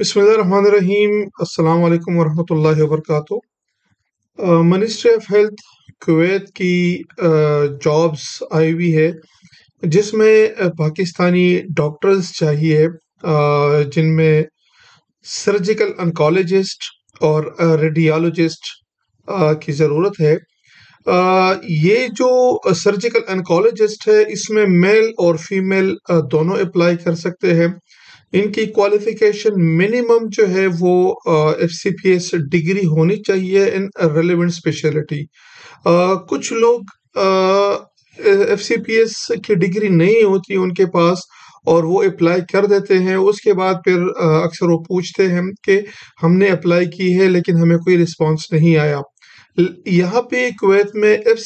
बसमीम अल्लाम वरहमल वर्क मिनिस्ट्री ऑफ हेल्थ कुवैत की जॉब्स आई हुई है जिसमें पाकिस्तानी डॉक्टर्स चाहिए जिनमें सर्जिकल अनकोलोजिस्ट और रेडियोलॉजिस्ट की ज़रूरत है ये जो सर्जिकल अनकोलोजिस्ट है इसमें मेल और फीमेल दोनों अप्लाई कर सकते हैं इनकी क्वालिफिकेशन मिनिमम जो है वो F C P S degree होनी चाहिए इन रेलिवेंट स्पेशलिटी कुछ लोग एफ सी पी एस की डिग्री नहीं होती उनके पास और वो अप्लाई कर देते हैं उसके बाद फिर अक्सर वो पूछते हैं कि हमने अप्लाई की है लेकिन हमें कोई रिस्पांस नहीं आया यहाँ पे कुवैत में एफ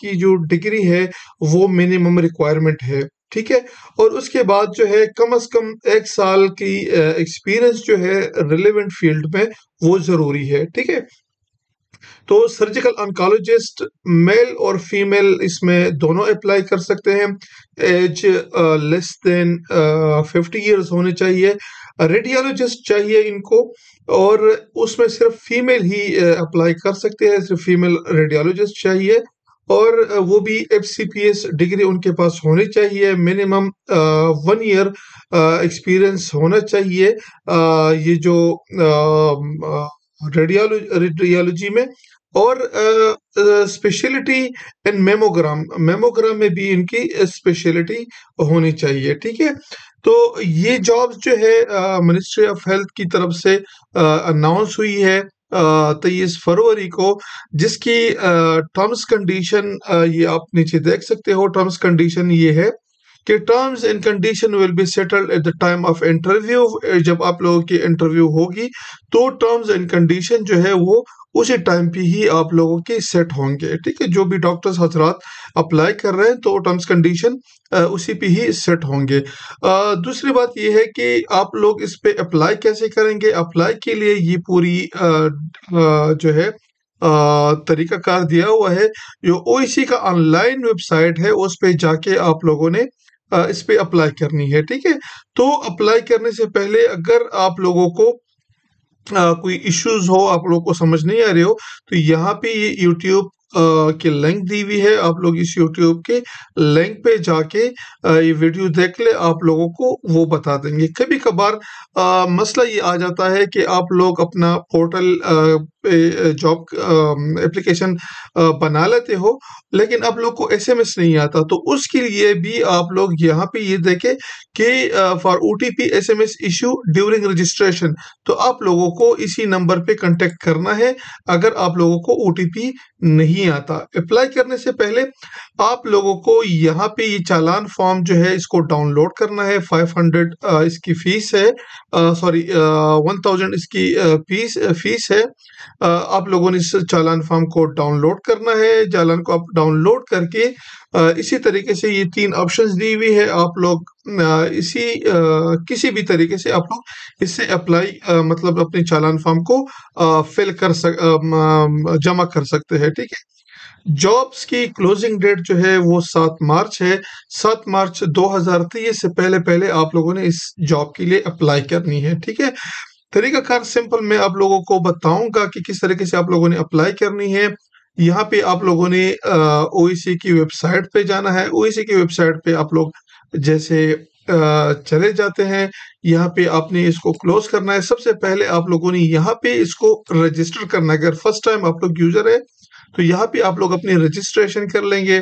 की जो डिग्री है वो मिनिमम रिक्वायरमेंट है ठीक है और उसके बाद जो है कम अज कम एक साल की एक्सपीरियंस जो है रिलेवेंट फील्ड में वो जरूरी है ठीक है तो सर्जिकल अंकोलोजिस्ट मेल और फीमेल इसमें दोनों अप्लाई कर सकते हैं age less than fifty years होने चाहिए रेडियोलॉजिस्ट चाहिए इनको और उसमें सिर्फ फीमेल ही अप्लाई कर सकते हैं सिर्फ फीमेल रेडियोलॉजिस्ट चाहिए और वो भी एफ डिग्री उनके पास होनी चाहिए मिनिमम वन ईयर एक्सपीरियंस होना चाहिए आ, ये जो रेडियोलॉजी रेडियोलॉजी में और स्पेशलिटी इन मेमोग्राम मेमोग्राम में भी इनकी स्पेशलिटी होनी चाहिए ठीक है तो ये जॉब्स जो है मिनिस्ट्री ऑफ हेल्थ की तरफ से अनाउंस हुई है तेईस तो फरवरी को जिसकी टर्म्स कंडीशन ये आप नीचे देख सकते हो टर्म्स कंडीशन ये है कि terms and condition will be settled at the time of interview जब आप लोगों की इंटरव्यू होगी तो टर्म्स एंड कंडीशन जो है वो उसी टाइम पे ही आप लोगों के सेट होंगे ठीक है जो भी डॉक्टर्स हजरात अप्लाई कर रहे हैं तो टर्म्स कंडीशन उसी पे ही सेट होंगे दूसरी बात यह है कि आप लोग इस पे अप्लाई कैसे करेंगे अप्लाई के लिए ये पूरी जो है तरीकाकार दिया हुआ है जो ओ e का ऑनलाइन वेबसाइट है उस पर जाके आप लोगों ने इस पर अप्लाई करनी है ठीक है तो अप्लाई करने से पहले अगर आप लोगों को कोई इश्यूज हो आप लोग को समझ नहीं आ रहे हो तो यहाँ पे ये यूट्यूब की लिंक दी हुई है आप लोग इस यूट्यूब के लिंक पे जाके ये वीडियो देख ले आप लोगों को वो बता देंगे कभी कभार मसला ये आ जाता है कि आप लोग अपना पोर्टल जॉब एप्लीकेशन बना लेते हो लेकिन आप लोग को एसएमएस नहीं आता तो उसके लिए भी आप लोग यहाँ पे ये देखें कि for O T P S M S issue during registration तो आप लोगों को इसी नंबर पे कांटेक्ट करना है अगर आप लोगों को ओ टी पी नहीं नहीं आता अप्लाई करने से पहले आप लोगों को यहाँ पे ये चालान फॉर्म जो है इसको डाउनलोड करना है 500 इसकी फीस है सॉरी 1000 इसकी फीस फीस है आप लोगों ने इस चालान फॉर्म को डाउनलोड करना है चालान को आप डाउनलोड करके इसी तरीके से ये तीन ऑप्शंस दी हुई है आप लोग इसी किसी भी तरीके से आप लोग इससे अप्लाई मतलब अपने चालान फॉर्म को फिल कर सक जमा कर सकते हैं ठीक है जॉब्स की क्लोजिंग डेट जो है वो सात मार्च है सात मार्च 2023 से पहले पहले आप लोगों ने इस जॉब के लिए अप्लाई करनी है ठीक है तरीकाकार सिंपल मैं आप लोगों को बताऊंगा कि किस तरीके से आप लोगों ने अप्लाई करनी है यहाँ पे आप लोगों ने ओ की वेबसाइट पे जाना है ओ की वेबसाइट पे आप लोग जैसे चले जाते हैं यहाँ पे आपने इसको क्लोज करना है सबसे पहले आप लोगों ने यहाँ पे इसको रजिस्टर करना है अगर फर्स्ट टाइम आप लोग यूजर है तो यहाँ पे आप लोग अपनी रजिस्ट्रेशन कर लेंगे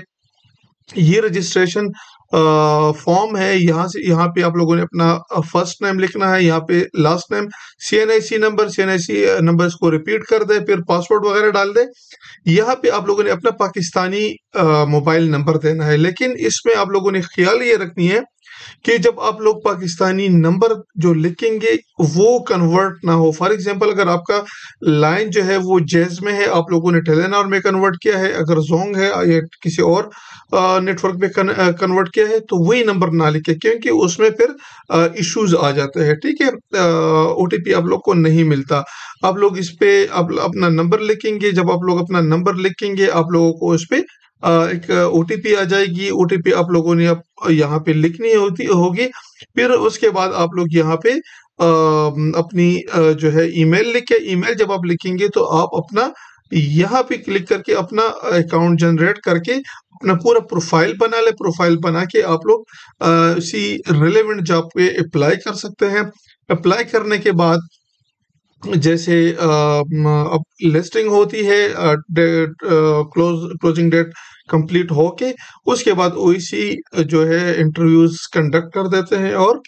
ये रजिस्ट्रेशन फॉर्म है यहाँ से यहाँ पे आप लोगों ने अपना फर्स्ट नेम लिखना है यहाँ पे last name C number C number इसको रिपीट कर दे फिर पासवर्ड वगैरह डाल दे यहाँ पे आप लोगों ने अपना पाकिस्तानी मोबाइल नंबर देना है लेकिन इसमें आप लोगों ने ख्याल ये रखनी है कि जब आप लोग पाकिस्तानी नंबर जो लिखेंगे वो कन्वर्ट ना हो फॉर एग्जांपल अगर आपका लाइन जो है वो जैज में है आप लोगों ने टेलेनार में कन्वर्ट किया है अगर जोंग है या किसी और नेटवर्क में कन्वर्ट किया है तो वही नंबर ना लिखे क्योंकि उसमें फिर इश्यूज आ जाते हैं ठीक है ओ आप लोग को नहीं मिलता आप लोग इस पर अपना नंबर लिखेंगे जब आप लोग अपना नंबर लिखेंगे आप लोगों को इस पर एक ओटीपी आ जाएगी ओटीपी आप लोगों ने अब यहाँ पे लिखनी होती होगी फिर उसके बाद आप लोग यहाँ पे अपनी जो है ईमेल लिख के ईमेल जब आप लिखेंगे तो आप अपना यहाँ पे क्लिक करके अपना अकाउंट जनरेट करके अपना पूरा प्रोफाइल बना ले प्रोफाइल बना के आप लोग इसी रिलेवेंट जॉब पे अप्लाई कर सकते हैं अप्लाई करने के बाद जैसे अब लिस्टिंग होती है क्लोज क्लोजिंग डेट कंप्लीट होके उसके बाद ओईसी जो है इंटरव्यूज कंडक्ट कर देते हैं और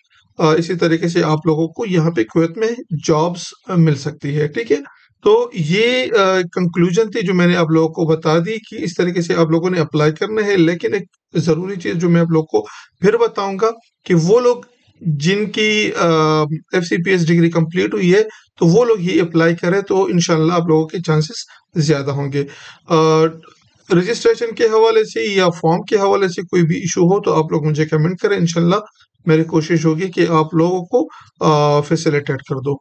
इसी तरीके से आप लोगों को यहाँ पे कुवैत में जॉब्स मिल सकती है ठीक है तो ये कंक्लूजन थी जो मैंने आप लोगों को बता दी कि इस तरीके से आप लोगों ने अप्लाई करना है लेकिन एक ज़रूरी चीज़ जो मैं आप लोग को फिर बताऊंगा कि वो लोग जिनकी F C P S degree complete हुई है तो वो लोग ही अप्लाई करें तो इनशाला आप लोगों के चांसेस ज़्यादा होंगे रजिस्ट्रेशन के हवाले से या फॉर्म के हवाले से कोई भी इशू हो तो आप लोग मुझे कमेंट करें इनशाला मेरी कोशिश होगी कि आप लोगों को फैसिलिटेट कर दो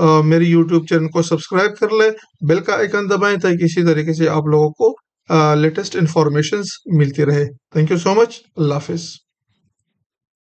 आ, मेरे यूट्यूब चैनल को सब्सक्राइब कर लें बेल का आइकन दबाएं ताकि इसी तरीके से आप लोगों को लेटेस्ट इन्फॉर्मेशन मिलती रहे थैंक यू सो मच अल्लाह हाफिज़